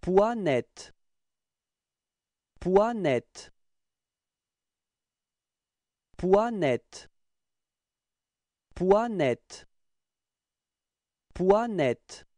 poids net poids net poids net poids net poids net